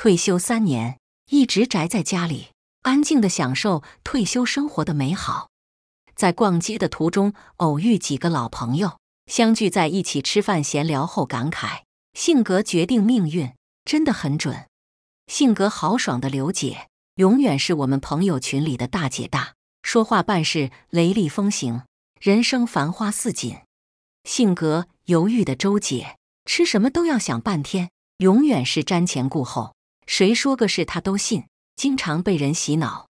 退休三年，一直宅在家里，安静地享受退休生活的美好。在逛街的途中偶遇几个老朋友，相聚在一起吃饭闲聊后感慨：性格决定命运，真的很准。性格豪爽的刘姐，永远是我们朋友群里的大姐大，说话办事雷厉风行，人生繁花似锦。性格犹豫的周姐，吃什么都要想半天，永远是瞻前顾后。谁说个事他都信，经常被人洗脑，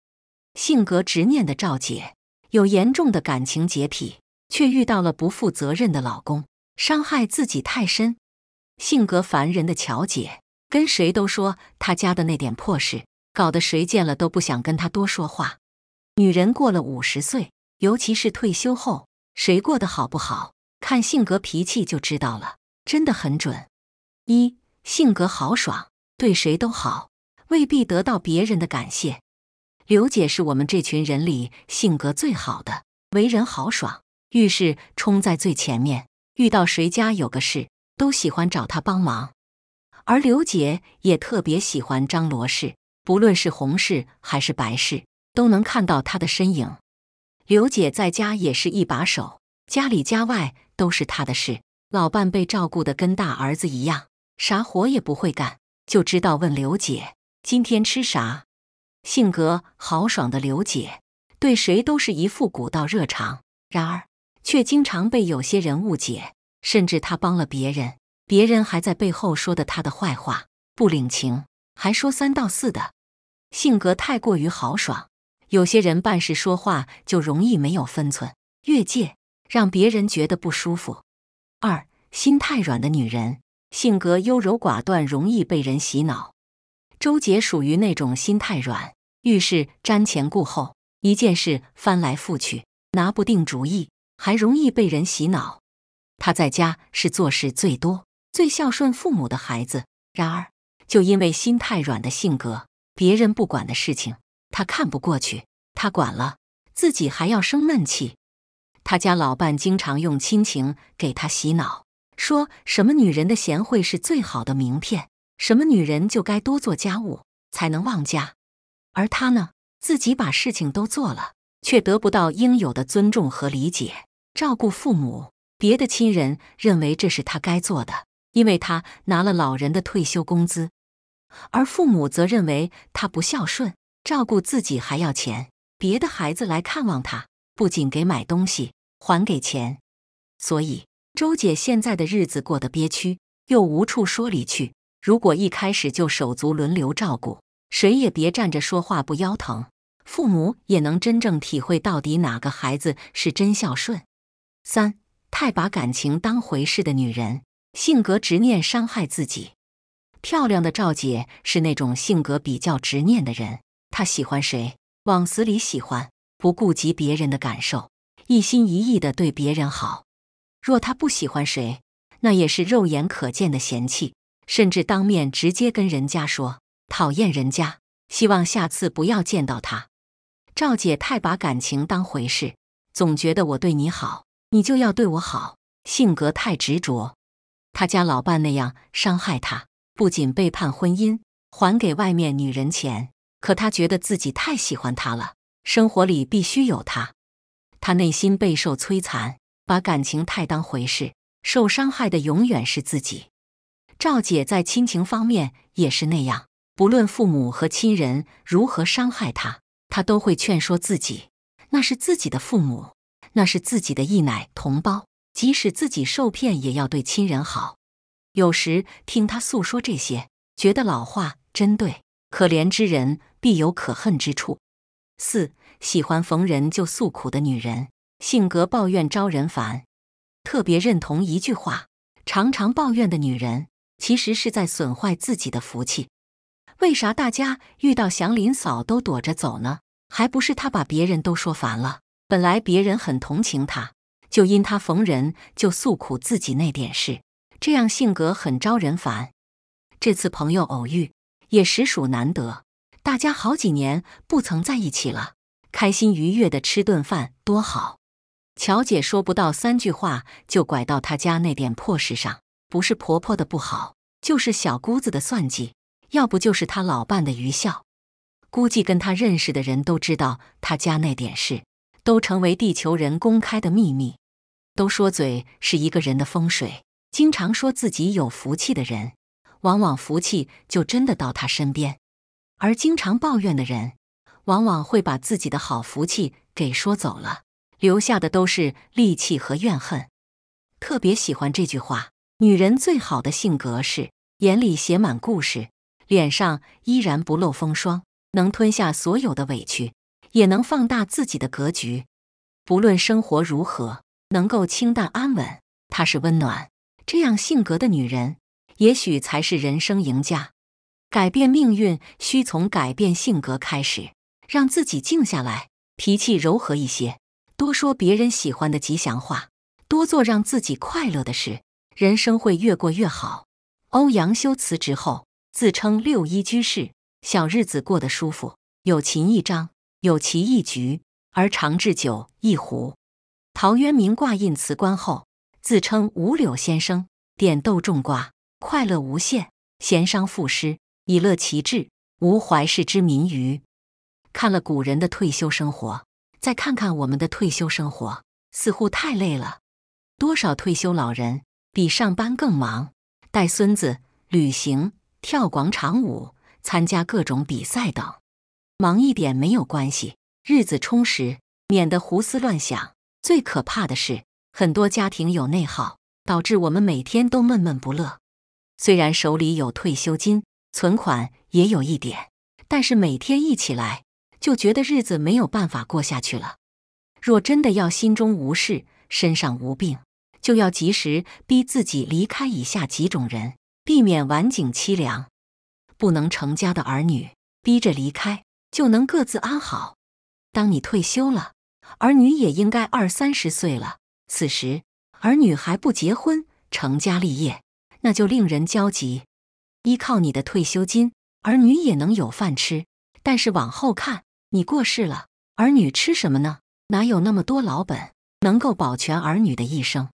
性格执念的赵姐有严重的感情洁癖，却遇到了不负责任的老公，伤害自己太深。性格烦人的乔姐跟谁都说她家的那点破事，搞得谁见了都不想跟她多说话。女人过了五十岁，尤其是退休后，谁过得好不好，看性格脾气就知道了，真的很准。一性格豪爽。对谁都好，未必得到别人的感谢。刘姐是我们这群人里性格最好的，为人豪爽，遇事冲在最前面。遇到谁家有个事，都喜欢找她帮忙。而刘姐也特别喜欢张罗事，不论是红事还是白事，都能看到她的身影。刘姐在家也是一把手，家里家外都是她的事。老伴被照顾的跟大儿子一样，啥活也不会干。就知道问刘姐今天吃啥。性格豪爽的刘姐对谁都是一副古道热肠，然而却经常被有些人误解，甚至她帮了别人，别人还在背后说的她的坏话，不领情，还说三道四的。性格太过于豪爽，有些人办事说话就容易没有分寸，越界，让别人觉得不舒服。二心太软的女人。性格优柔寡断，容易被人洗脑。周杰属于那种心太软，遇事瞻前顾后，一件事翻来覆去拿不定主意，还容易被人洗脑。他在家是做事最多、最孝顺父母的孩子。然而，就因为心太软的性格，别人不管的事情他看不过去，他管了，自己还要生闷气。他家老伴经常用亲情给他洗脑。说什么女人的贤惠是最好的名片，什么女人就该多做家务才能旺家，而她呢，自己把事情都做了，却得不到应有的尊重和理解。照顾父母，别的亲人认为这是他该做的，因为他拿了老人的退休工资；而父母则认为他不孝顺，照顾自己还要钱。别的孩子来看望他，不仅给买东西，还给钱，所以。周姐现在的日子过得憋屈，又无处说理去。如果一开始就手足轮流照顾，谁也别站着说话不腰疼，父母也能真正体会到底哪个孩子是真孝顺。三太把感情当回事的女人，性格执念伤害自己。漂亮的赵姐是那种性格比较执念的人，她喜欢谁，往死里喜欢，不顾及别人的感受，一心一意的对别人好。若他不喜欢谁，那也是肉眼可见的嫌弃，甚至当面直接跟人家说讨厌人家，希望下次不要见到他。赵姐太把感情当回事，总觉得我对你好，你就要对我好，性格太执着。他家老伴那样伤害他，不仅背叛婚姻，还给外面女人钱，可他觉得自己太喜欢他了，生活里必须有他，他内心备受摧残。把感情太当回事，受伤害的永远是自己。赵姐在亲情方面也是那样，不论父母和亲人如何伤害她，她都会劝说自己，那是自己的父母，那是自己的一奶同胞，即使自己受骗，也要对亲人好。有时听她诉说这些，觉得老话真对：可怜之人必有可恨之处。四喜欢逢人就诉苦的女人。性格抱怨招人烦，特别认同一句话：常常抱怨的女人，其实是在损坏自己的福气。为啥大家遇到祥林嫂都躲着走呢？还不是她把别人都说烦了。本来别人很同情她，就因她逢人就诉苦自己那点事，这样性格很招人烦。这次朋友偶遇也实属难得，大家好几年不曾在一起了，开心愉悦的吃顿饭多好。乔姐说不到三句话，就拐到她家那点破事上，不是婆婆的不好，就是小姑子的算计，要不就是她老伴的愚孝。估计跟她认识的人都知道她家那点事，都成为地球人公开的秘密。都说嘴是一个人的风水，经常说自己有福气的人，往往福气就真的到他身边；而经常抱怨的人，往往会把自己的好福气给说走了。留下的都是戾气和怨恨，特别喜欢这句话：女人最好的性格是眼里写满故事，脸上依然不露风霜，能吞下所有的委屈，也能放大自己的格局。不论生活如何，能够清淡安稳，踏实温暖。这样性格的女人，也许才是人生赢家。改变命运，需从改变性格开始，让自己静下来，脾气柔和一些。多说别人喜欢的吉祥话，多做让自己快乐的事，人生会越过越好。欧阳修辞职后，自称六一居士，小日子过得舒服，有琴一张，有棋一局，而长治酒一壶。陶渊明挂印辞官后，自称五柳先生，点豆种瓜，快乐无限，闲商赋诗，以乐其志，无怀世之民愚。看了古人的退休生活。再看看我们的退休生活，似乎太累了。多少退休老人比上班更忙，带孙子、旅行、跳广场舞、参加各种比赛等，忙一点没有关系，日子充实，免得胡思乱想。最可怕的是，很多家庭有内耗，导致我们每天都闷闷不乐。虽然手里有退休金，存款也有一点，但是每天一起来。就觉得日子没有办法过下去了。若真的要心中无事，身上无病，就要及时逼自己离开以下几种人，避免晚景凄凉。不能成家的儿女，逼着离开，就能各自安好。当你退休了，儿女也应该二三十岁了。此时儿女还不结婚成家立业，那就令人焦急。依靠你的退休金，儿女也能有饭吃，但是往后看。你过世了，儿女吃什么呢？哪有那么多老本能够保全儿女的一生？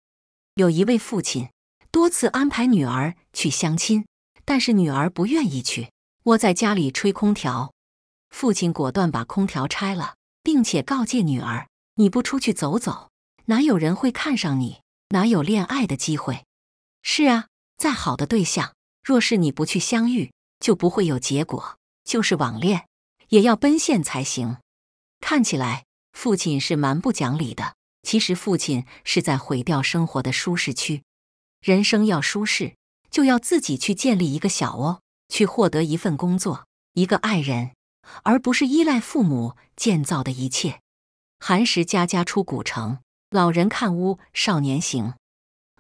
有一位父亲多次安排女儿去相亲，但是女儿不愿意去，窝在家里吹空调。父亲果断把空调拆了，并且告诫女儿：“你不出去走走，哪有人会看上你？哪有恋爱的机会？”是啊，再好的对象，若是你不去相遇，就不会有结果。就是网恋。也要奔现才行。看起来父亲是蛮不讲理的，其实父亲是在毁掉生活的舒适区。人生要舒适，就要自己去建立一个小窝，去获得一份工作、一个爱人，而不是依赖父母建造的一切。寒食家家出古城，老人看屋，少年行。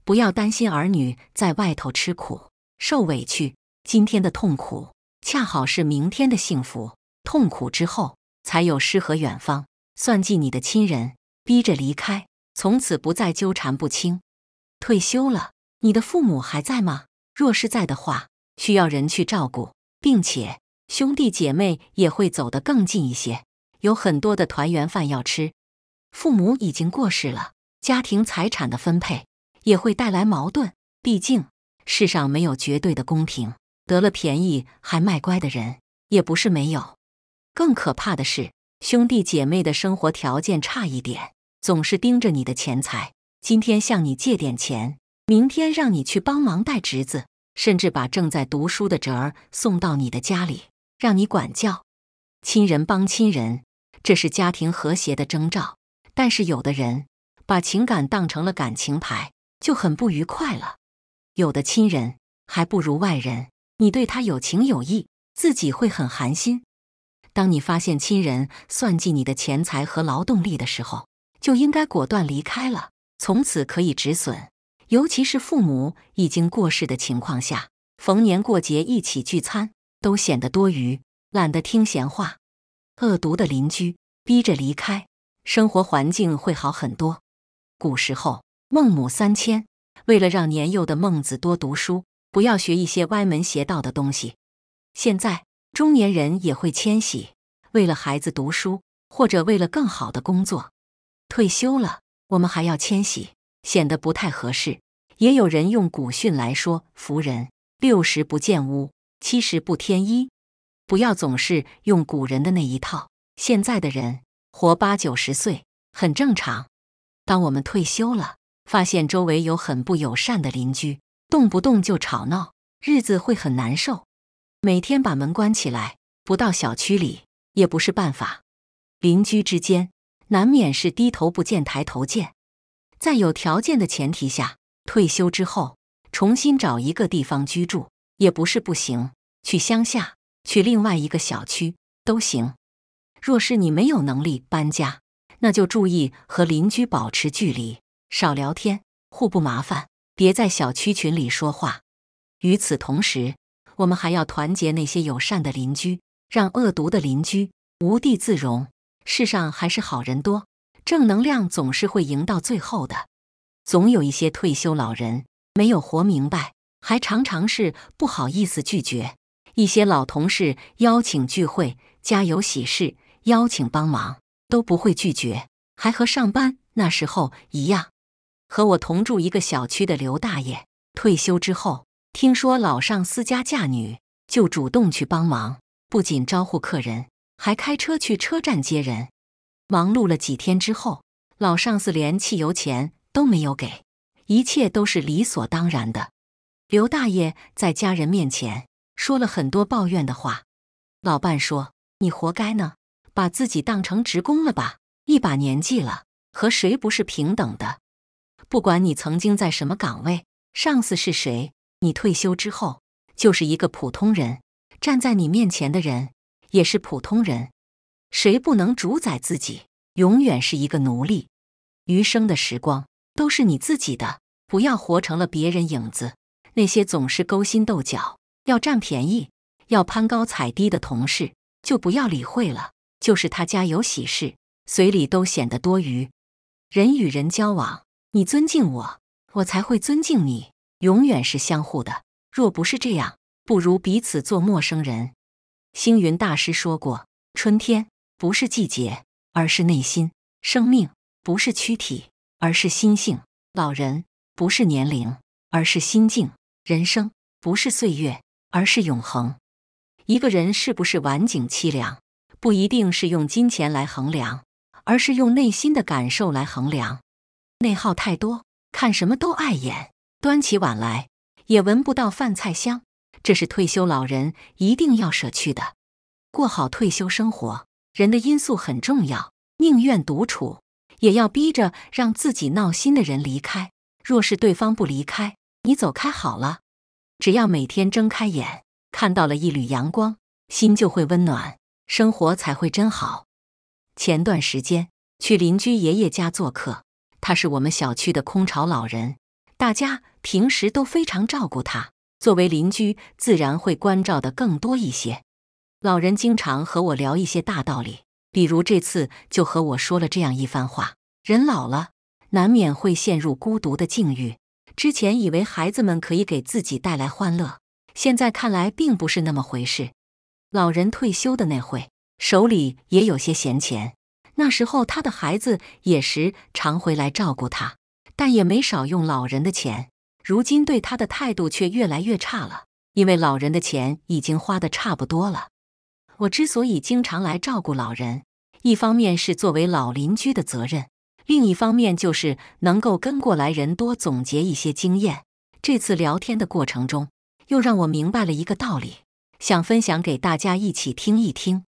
不要担心儿女在外头吃苦受委屈，今天的痛苦恰好是明天的幸福。痛苦之后，才有诗和远方。算计你的亲人，逼着离开，从此不再纠缠不清。退休了，你的父母还在吗？若是在的话，需要人去照顾，并且兄弟姐妹也会走得更近一些。有很多的团圆饭要吃。父母已经过世了，家庭财产的分配也会带来矛盾。毕竟，世上没有绝对的公平。得了便宜还卖乖的人，也不是没有。更可怕的是，兄弟姐妹的生活条件差一点，总是盯着你的钱财，今天向你借点钱，明天让你去帮忙带侄子，甚至把正在读书的侄儿送到你的家里，让你管教。亲人帮亲人，这是家庭和谐的征兆。但是有的人把情感当成了感情牌，就很不愉快了。有的亲人还不如外人，你对他有情有义，自己会很寒心。当你发现亲人算计你的钱财和劳动力的时候，就应该果断离开了，从此可以止损。尤其是父母已经过世的情况下，逢年过节一起聚餐都显得多余，懒得听闲话。恶毒的邻居逼着离开，生活环境会好很多。古时候，孟母三迁，为了让年幼的孟子多读书，不要学一些歪门邪道的东西。现在。中年人也会迁徙，为了孩子读书，或者为了更好的工作。退休了，我们还要迁徙，显得不太合适。也有人用古训来说服人：“六十不见屋，七十不添衣。”不要总是用古人的那一套。现在的人活八九十岁很正常。当我们退休了，发现周围有很不友善的邻居，动不动就吵闹，日子会很难受。每天把门关起来，不到小区里也不是办法。邻居之间难免是低头不见抬头见，在有条件的前提下，退休之后重新找一个地方居住也不是不行。去乡下，去另外一个小区都行。若是你没有能力搬家，那就注意和邻居保持距离，少聊天，互不麻烦，别在小区群里说话。与此同时。我们还要团结那些友善的邻居，让恶毒的邻居无地自容。世上还是好人多，正能量总是会赢到最后的。总有一些退休老人没有活明白，还常常是不好意思拒绝一些老同事邀请聚会，家有喜事邀请帮忙都不会拒绝，还和上班那时候一样。和我同住一个小区的刘大爷退休之后。听说老上司家嫁女，就主动去帮忙，不仅招呼客人，还开车去车站接人。忙碌了几天之后，老上司连汽油钱都没有给，一切都是理所当然的。刘大爷在家人面前说了很多抱怨的话。老伴说：“你活该呢，把自己当成职工了吧？一把年纪了，和谁不是平等的？不管你曾经在什么岗位，上司是谁。”你退休之后就是一个普通人，站在你面前的人也是普通人，谁不能主宰自己，永远是一个奴隶。余生的时光都是你自己的，不要活成了别人影子。那些总是勾心斗角、要占便宜、要攀高踩低的同事，就不要理会了。就是他家有喜事，随礼都显得多余。人与人交往，你尊敬我，我才会尊敬你。永远是相互的。若不是这样，不如彼此做陌生人。星云大师说过：“春天不是季节，而是内心；生命不是躯体，而是心性；老人不是年龄，而是心境；人生不是岁月，而是永恒。”一个人是不是晚景凄凉，不一定是用金钱来衡量，而是用内心的感受来衡量。内耗太多，看什么都碍眼。端起碗来也闻不到饭菜香，这是退休老人一定要舍去的。过好退休生活，人的因素很重要。宁愿独处，也要逼着让自己闹心的人离开。若是对方不离开，你走开好了。只要每天睁开眼看到了一缕阳光，心就会温暖，生活才会真好。前段时间去邻居爷爷家做客，他是我们小区的空巢老人，大家。平时都非常照顾他，作为邻居，自然会关照的更多一些。老人经常和我聊一些大道理，比如这次就和我说了这样一番话：人老了，难免会陷入孤独的境遇。之前以为孩子们可以给自己带来欢乐，现在看来并不是那么回事。老人退休的那会，手里也有些闲钱，那时候他的孩子也时常回来照顾他，但也没少用老人的钱。如今对他的态度却越来越差了，因为老人的钱已经花的差不多了。我之所以经常来照顾老人，一方面是作为老邻居的责任，另一方面就是能够跟过来人多总结一些经验。这次聊天的过程中，又让我明白了一个道理，想分享给大家一起听一听。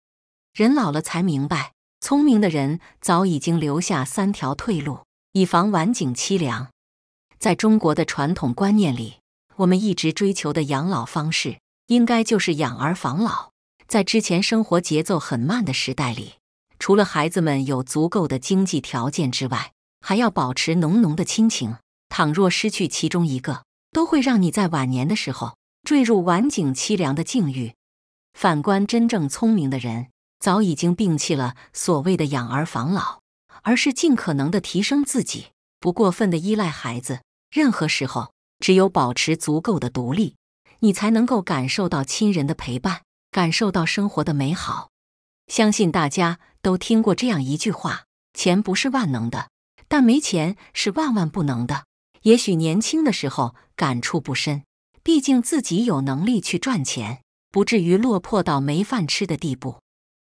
人老了才明白，聪明的人早已经留下三条退路，以防晚景凄凉。在中国的传统观念里，我们一直追求的养老方式，应该就是养儿防老。在之前生活节奏很慢的时代里，除了孩子们有足够的经济条件之外，还要保持浓浓的亲情。倘若失去其中一个，都会让你在晚年的时候坠入晚景凄凉的境遇。反观真正聪明的人，早已经摒弃了所谓的养儿防老，而是尽可能的提升自己，不过分的依赖孩子。任何时候，只有保持足够的独立，你才能够感受到亲人的陪伴，感受到生活的美好。相信大家都听过这样一句话：“钱不是万能的，但没钱是万万不能的。”也许年轻的时候感触不深，毕竟自己有能力去赚钱，不至于落魄到没饭吃的地步。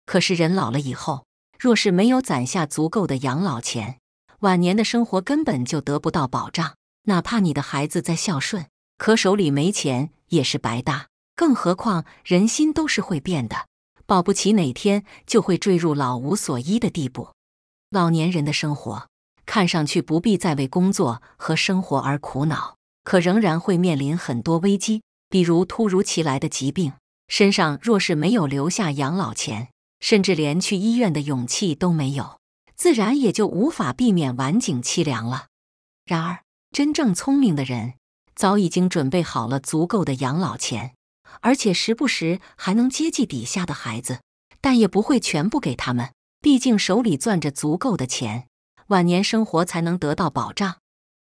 可是人老了以后，若是没有攒下足够的养老钱，晚年的生活根本就得不到保障。哪怕你的孩子再孝顺，可手里没钱也是白搭。更何况人心都是会变的，保不齐哪天就会坠入老无所依的地步。老年人的生活看上去不必再为工作和生活而苦恼，可仍然会面临很多危机，比如突如其来的疾病。身上若是没有留下养老钱，甚至连去医院的勇气都没有，自然也就无法避免晚景凄凉了。然而，真正聪明的人，早已经准备好了足够的养老钱，而且时不时还能接济底下的孩子，但也不会全部给他们。毕竟手里攥着足够的钱，晚年生活才能得到保障。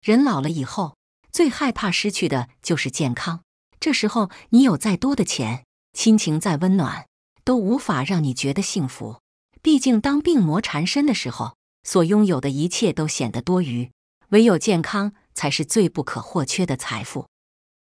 人老了以后，最害怕失去的就是健康。这时候，你有再多的钱，亲情再温暖，都无法让你觉得幸福。毕竟，当病魔缠身的时候，所拥有的一切都显得多余。唯有健康。才是最不可或缺的财富，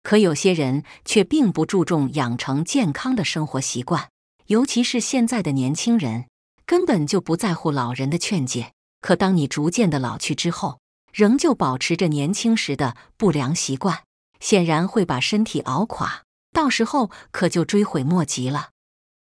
可有些人却并不注重养成健康的生活习惯，尤其是现在的年轻人，根本就不在乎老人的劝诫。可当你逐渐的老去之后，仍旧保持着年轻时的不良习惯，显然会把身体熬垮，到时候可就追悔莫及了。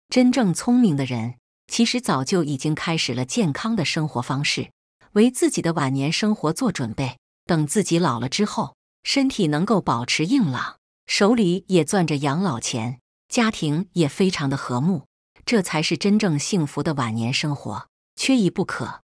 真正聪明的人，其实早就已经开始了健康的生活方式，为自己的晚年生活做准备。等自己老了之后，身体能够保持硬朗，手里也攥着养老钱，家庭也非常的和睦，这才是真正幸福的晚年生活，缺一不可。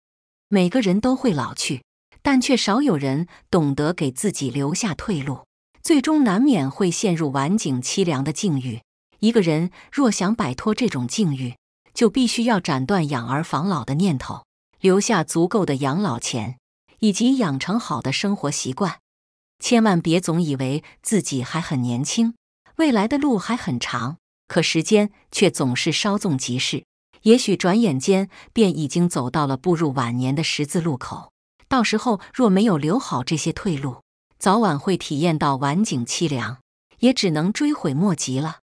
每个人都会老去，但却少有人懂得给自己留下退路，最终难免会陷入晚景凄凉的境遇。一个人若想摆脱这种境遇，就必须要斩断养儿防老的念头，留下足够的养老钱。以及养成好的生活习惯，千万别总以为自己还很年轻，未来的路还很长，可时间却总是稍纵即逝，也许转眼间便已经走到了步入晚年的十字路口。到时候若没有留好这些退路，早晚会体验到晚景凄凉，也只能追悔莫及了。